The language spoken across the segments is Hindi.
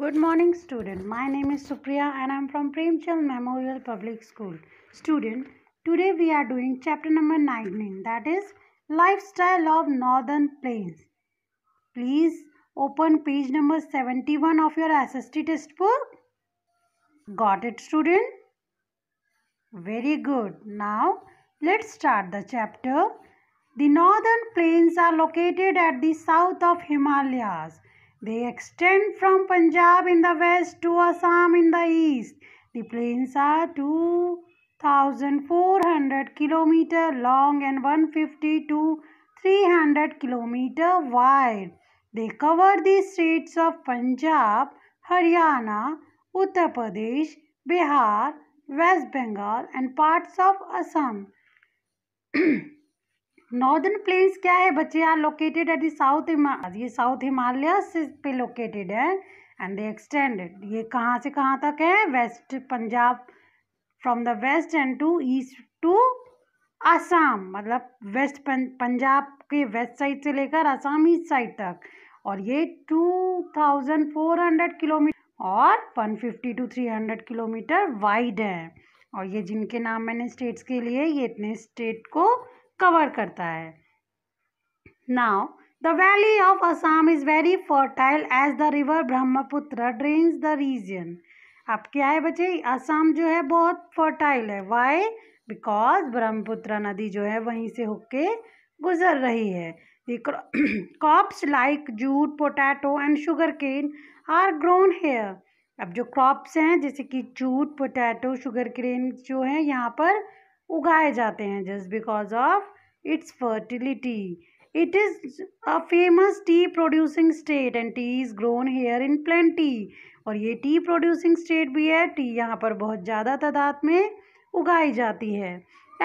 Good morning student. My name is Supriya and I am from Premchand Memorial Public School. Student, today we are doing chapter number 19 that is Lifestyle of Northern Plains. Please open page number 71 of your SST textbook. Got it student? Very good. Now let's start the chapter. The northern plains are located at the south of Himalayas they extend from Punjab in the west to Assam in the east. The plains are 2,400 km long and 150 to 300 km wide. They cover the states of Punjab, Haryana, Uttar Pradesh, Bihar, West Bengal and parts of Assam. Northern plains क्या है बच्चे यार लोकेटेड एट साउथ साउथ ये साउथ हिमालय पे लोकेटेड है एंड दे एक्सटेंडेड ये कहाँ से कहाँ तक है west Punjab from the west end to east to Assam मतलब वेस्ट पंजाब के वेस्ट साइड से लेकर असम ईस्ट साइड तक और ये two thousand four hundred kilometre और one fifty to three hundred kilometre wide है और ये जिनके नाम मैंने स्टेट्स के लिए ये इतने स्टेट को कवर करता है now the valley of Assam is very fertile as the river Brahmaputra drains the region अब क्या है बच्चे असम जो है बहुत फर्टाइल है वाई बिकॉज ब्रह्मपुत्र नदी जो है वहीं से होके गुजर रही है crops like jute potato and sugar cane are grown here अब जो क्रॉप्स हैं जैसे कि जूट पोटैटो शुगर केन जो है यहाँ पर उगाए जाते हैं just because of its fertility it is a famous tea producing state and tea is grown here in plenty और ये टी प्रोड्यूसिंग स्टेट भी है टी यहाँ पर बहुत ज़्यादा तादाद में उगाई जाती है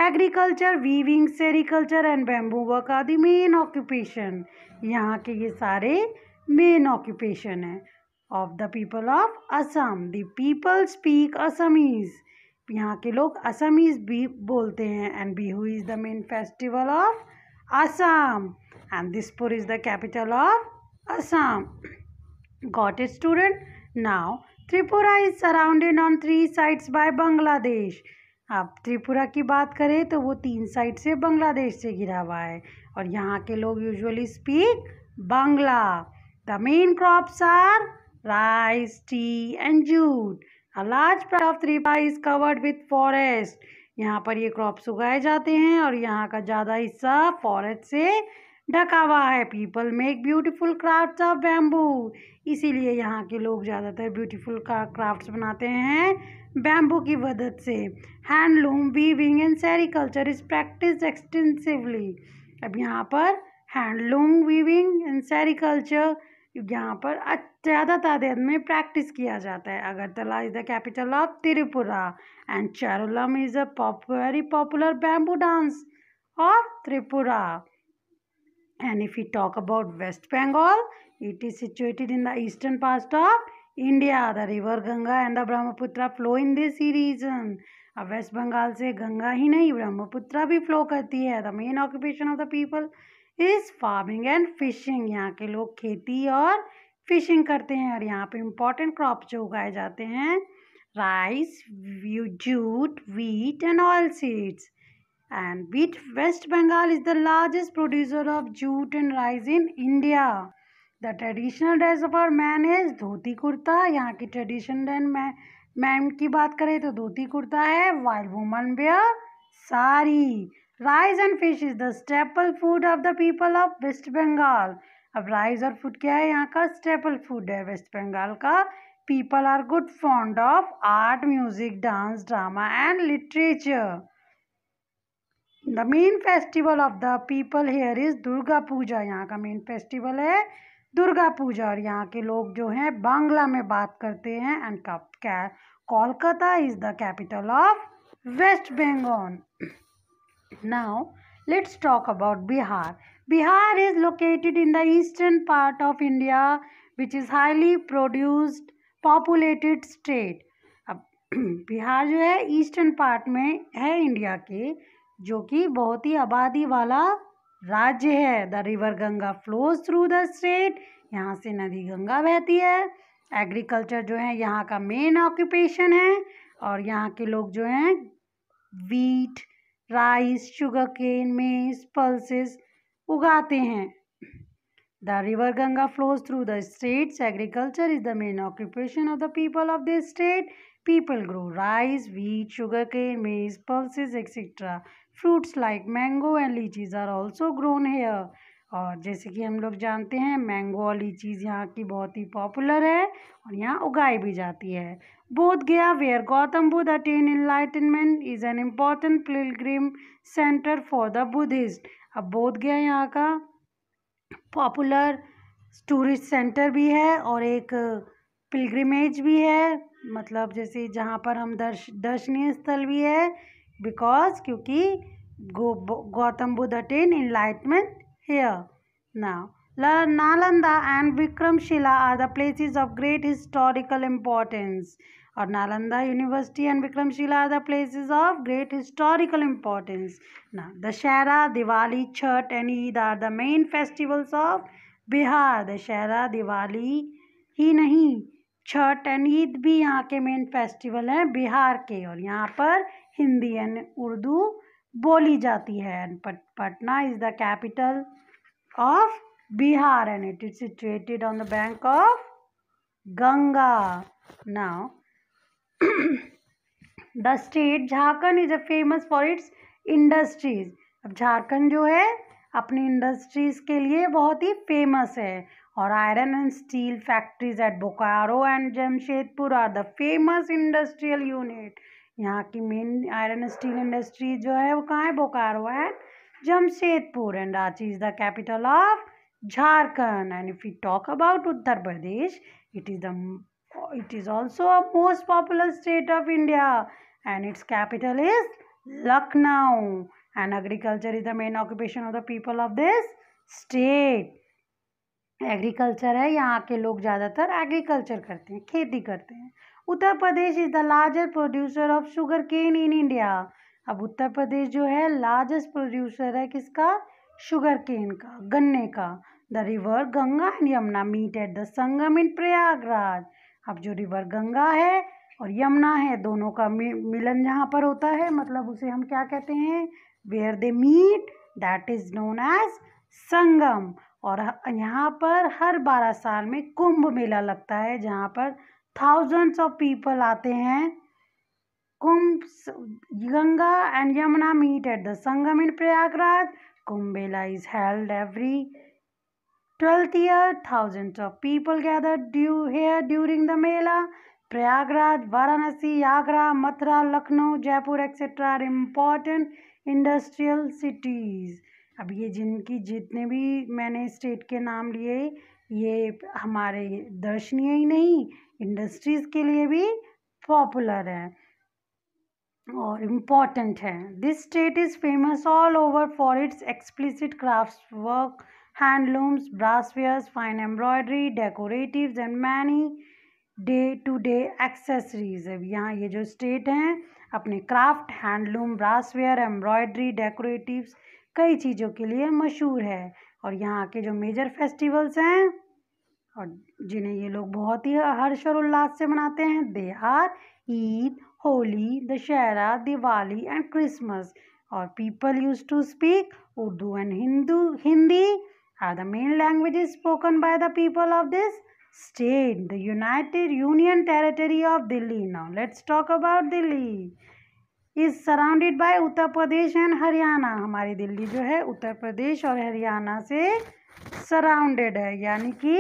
agriculture weaving sericulture and bamboo work आदि मेन ऑक्यूपेशन यहाँ के ये सारे मेन ऑक्यूपेशन है of the people of Assam the people speak Assamese यहाँ के लोग असमीज भी बोलते हैं and Bihu is the main festival of Assam and Dispur is the capital of Assam got is student now Tripura is surrounded on three sides by Bangladesh अब त्रिपुरा की बात करें तो वो तीन साइड से बांग्लादेश से घिरा हुआ है और यहाँ के लोग usually speak Bangla the main crops are rice tea and jute A large part of Tripa is covered with forest. यहाँ पर ये क्रॉप्स उगाए जाते हैं और यहाँ का ज़्यादा हिस्सा फॉरेस्ट से ढका हुआ है people make beautiful craft of bamboo इसीलिए यहाँ के लोग ज़्यादातर ब्यूटीफुल क्राफ्ट बनाते हैं बैम्बू की मदद से handloom weaving and sericulture is practice extensively अब यहाँ पर हैंडलूम वीविंग एंड सेरिकल्चर क्योंकि यहाँ पर ज़्यादा तादाद में प्रैक्टिस किया जाता है Agartala is the capital of Tripura and Charulam is a very popular bamboo dance of Tripura and if you talk about west Bengal it is situated in the eastern part of India the river Ganga and the Brahmaputra flow in this region अब वेस्ट बंगाल से गंगा ही नहीं ब्रह्मपुत्रा भी फ्लो करती है the main occupation of the people is farming and fishing यहाँ के लोग खेती और फिशिंग करते हैं और यहाँ पे इम्पोर्टेंट क्रॉप जो उगाए जाते हैं rice jute wheat and oil seeds and wheat west Bengal is the largest producer of jute and rice in India the traditional dress of our man is dhoti kurta यहाँ की ट्रेडिशन मैन मैम की बात करें तो धोती कुर्ता है while woman wear sari rice and fish is the staple food of the people of west Bengal अब राइस और फूड क्या है यहाँ का स्टेपल फूड है वेस्ट बंगाल का people are good fond of art music dance drama and literature the main festival of the people here is Durga Puja यहाँ का मेन फेस्टिवल है दुर्गा पूजा और यहाँ के लोग जो हैं बांग्ला में बात करते हैं and Kolkata is the capital of west Bengal Now, let's talk about Bihar. Bihar is located in the eastern part of India, which is highly produced, populated state. अब बिहार जो है ईस्टर्न पार्ट में है इंडिया के जो कि बहुत ही आबादी वाला राज्य है the river Ganga flows through the state यहाँ से नदी गंगा बहती है एग्रीकल्चर जो है यहाँ का मेन ऑक्यूपेशन है और यहाँ के लोग जो हैं wheat rice sugar cane maize pulses उगाते हैं the river Ganga flows through the states agriculture is the main occupation of the people of the state people grow rice wheat sugar cane maize pulses etcetera fruits like mango and lychees are also grown here और जैसे कि हम लोग जानते हैं मैंगो वाली चीज़ यहाँ की बहुत ही पॉपुलर है और यहाँ उगाई भी जाती है Bodh Gaya where Gautam Buddha attain enlightenment is an important pilgrim centre for the Buddhist अब बोध गया यहाँ का पॉपुलर टूरिस्ट सेंटर भी है और एक पिलग्रिमेज भी है मतलब जैसे जहाँ पर हम दर्श दर्शनीय स्थल भी है बिकॉज क्योंकि Gautam Buddha attain enlightenment here. Now, Nalanda and Vikramshila are the places of great historical importance. और Nalanda university and Vikramshila are the places of great historical importance ना Dussehra Diwali Chhath and Eid are the main festivals of Bihar Dussehra Diwali ही नहीं छठ एंड ईद भी यहाँ के मेन फेस्टिवल हैं बिहार के और यहाँ पर हिंदी एंड उर्दू बोली जाती है and Patna is the capital of Bihar and it is situated on the bank of Ganga. Now, the state Jharkhand is a famous for its industries. अब झारखंड जो है अपनी इंडस्ट्रीज के लिए बहुत ही फेमस है और iron and steel factories at Bokaro and Jamshedpur are the famous industrial unit यहाँ की मेन आयरन एंड स्टील इंडस्ट्री जो है वो कहाँ है Bokaro and Jamshedpur and Ranchi is the capital of Jharkhand. And if we talk about Uttar Pradesh, it is the it is also a most populous state of India and its capital is Lucknow. And agriculture is the main occupation of the people of this state. Agriculture है यहाँ के लोग ज़्यादातर एग्रीकल्चर करते हैं खेती करते हैं Uttar Pradesh is the largest producer of sugar cane in India अब उत्तर प्रदेश जो है लार्जेस्ट प्रोड्यूसर है किसका शुगर केन का गन्ने का the river Ganga and Yamuna meet at the Sangam in Prayagraj अब जो रिवर गंगा है और यमुना है दोनों का मिलन यहाँ पर होता है मतलब उसे हम क्या कहते हैं where they meet that is known as Sangam और यहाँ पर हर बारह साल में कुंभ मेला लगता है जहाँ पर थाउजेंड्स ऑफ पीपल आते हैं कुंभ Ganga and Yamuna meet at the Sangam in Prayagraj Kumbh कुंभेला is held every twelfth year thousand of people gather due hair during the Mela Prayagraj Varanasi Agra Mathura Lucknow Jaipur etcetera are important industrial cities अब ये जिनकी जितने भी मैंने स्टेट के नाम लिए ये हमारे दर्शनीय ही नहीं इंडस्ट्रीज के लिए भी पॉपुलर है और इम्पॉर्टेंट है this state is famous all over for its explicit craft work handlooms brasswares fine embroidery decorative and many day to day accessories अब यहाँ ये जो स्टेट हैं अपने craft handloom brassware embroidery decorative कई चीज़ों के लिए मशहूर है और यहाँ के जो मेजर फेस्टिवल्स हैं और जिन्हें ये लोग बहुत ही हर्ष और उल्लास से मनाते हैं they are Eid Holi Dussehra Diwali and Christmas और people use to speak Urdu and Hindu Hindi are the main language spoken by the people of this state the united union territory of Delhi now let's talk about Delhi is surrounded by Uttar Pradesh and Haryana हमारी दिल्ली जो है उत्तर प्रदेश और हरियाणा से सराउंडेड है यानी कि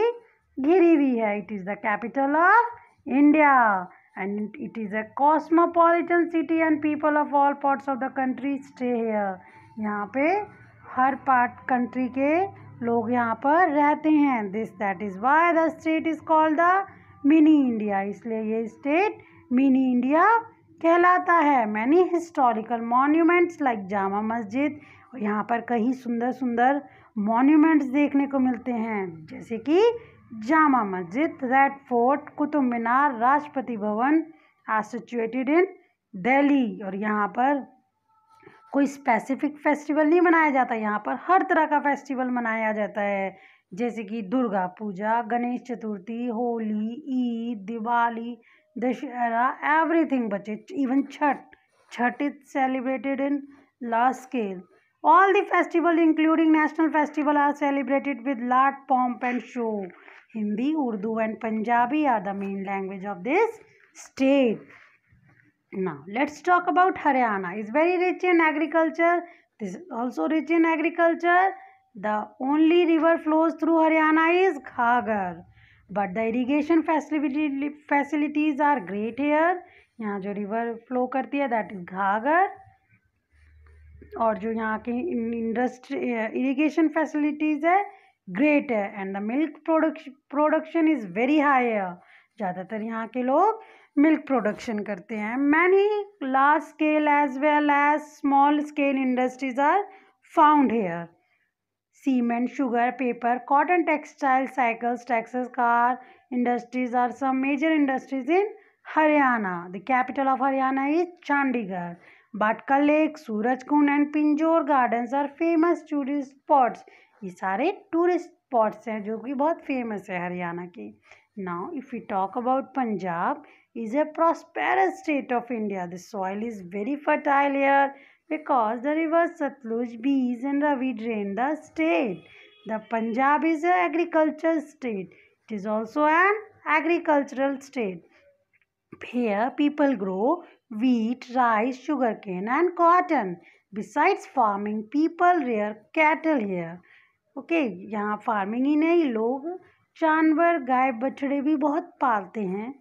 घिरी हुई है it is the capital of India and it is a cosmopolitan city and people of all parts of the country stay here यहाँ पे हर पार्ट कंट्री के लोग यहाँ पर रहते हैं this that is why the state is called the mini India इसलिए ये स्टेट मिनी इंडिया कहलाता है many historical monuments like Jama Masjid यहाँ पर कई सुंदर सुंदर मोन्यूमेंट्स देखने को मिलते हैं जैसे कि जामा मस्जिद रेड फोर्ट कुतुब मीनार राष्ट्रपति भवन आर सिचुएटेड इन दिल्ली और यहाँ पर कोई स्पेसिफिक फेस्टिवल नहीं मनाया जाता यहाँ पर हर तरह का फेस्टिवल मनाया जाता है जैसे कि दुर्गा पूजा गणेश चतुर्थी होली ईद दिवाली दशहरा एवरीथिंग बच्चे even Chhath Chhath is celebrated in large scale All the festivals, including national festival are celebrated with large pomp and show. Hindi, Urdu and Punjabi are the main language of this state. Now, let's talk about Haryana. It's very rich in agriculture. This is also rich in agriculture. The only river flows through Haryana is Ghagar. But the irrigation facilities are great here. यहाँ जो river flow करती है that is Ghagar. और जो यहाँ की इंडस्ट्री इरीगेशन फैसिलिटीज़ है ग्रेट है and the milk production production is very high है ज़्यादातर यहाँ के लोग मिल्क प्रोडक्शन करते हैं many large scale as well as small scale industries are found here cement sugar paper cotton textile cycles taxes car industries are some major industries in Haryana the capital of Haryana is Chandigarh बाटका lake Suraj Kund and Pinjore gardens are famous tourist spots ये सारे टूरिस्ट स्पॉट्स हैं जो कि बहुत फेमस है हरियाणा की now if you talk about Punjab is a prosperous state of India the soil is very fertile air because the river Satluj, Bees and Ravi drain the state. The Punjab is an agricultural state. It is also an agricultural state. Here people grow wheat, rice, sugarcane and cotton. Besides farming, people rear cattle here. Okay okay, यहाँ फार्मिंग ही नहीं लोग जानवर गाय बछड़े भी बहुत पालते हैं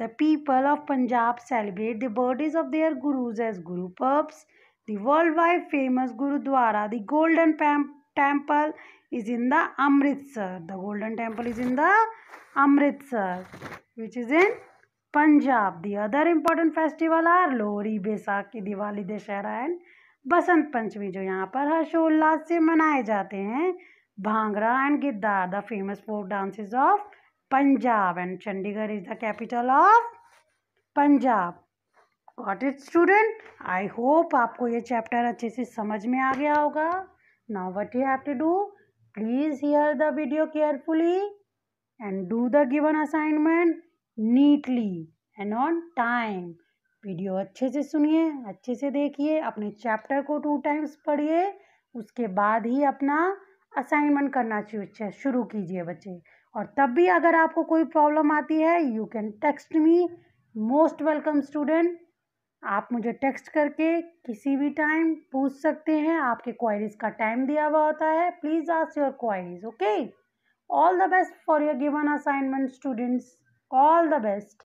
the people of Punjab celebrate the birthdays of their gurus as Gurpurabs the world wide famous gurdwara the Golden Temple is in the Amritsar the Golden Temple is in the Amritsar which is in Punjab the other important festival are Lohri Baisakhi Diwali Dussehra and Basant Panchami जो यहाँ पर हर्षोल्लास से मनाए जाते हैं bhangra and giddha the famous folk dances of Punjab and Chandigarh is the capital of Punjab got it student I hope आपको ये चैप्टर अच्छे से समझ में आ गया होगा now what you have to do please hear the video carefully and do the given assignment neatly and on time video अच्छे से सुनिए अच्छे से देखिए अपने चैप्टर को टू टाइम्स पढ़िए उसके बाद ही अपना असाइनमेंट करना चाहिए शुरू कीजिए बच्चे और तब भी अगर आपको कोई प्रॉब्लम आती है you can text me most welcome student आप मुझे टेक्स्ट करके किसी भी टाइम पूछ सकते हैं आपके क्वायरीज का टाइम दिया हुआ होता है please ask your queries okay all the best for your given assignment students All the best.